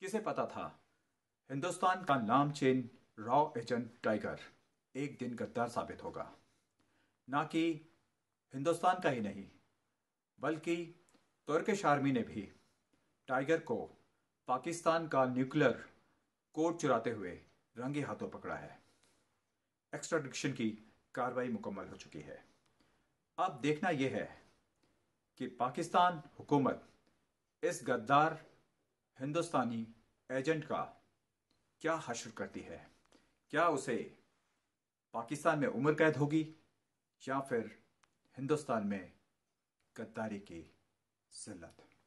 किसे पता था हिंदुस्तान का नाम चेन रॉ एजेंट टाइगर एक दिन गद्दार साबित होगा ना कि हिंदुस्तान का ही नहीं बल्कि तुर्कश आर्मी ने भी टाइगर को पाकिस्तान का न्यूक्लियर कोड चुराते हुए रंगे हाथों पकड़ा है एक्स्ट्राडिक्शन की कार्रवाई मुकम्मल हो चुकी है अब देखना यह है कि पाकिस्तान हुकूमत इस गद्दार हिंदुस्तानी एजेंट का क्या हशर करती है क्या उसे पाकिस्तान में उम्र कैद होगी या फिर हिंदुस्तान में गद्दारी की जिल्लत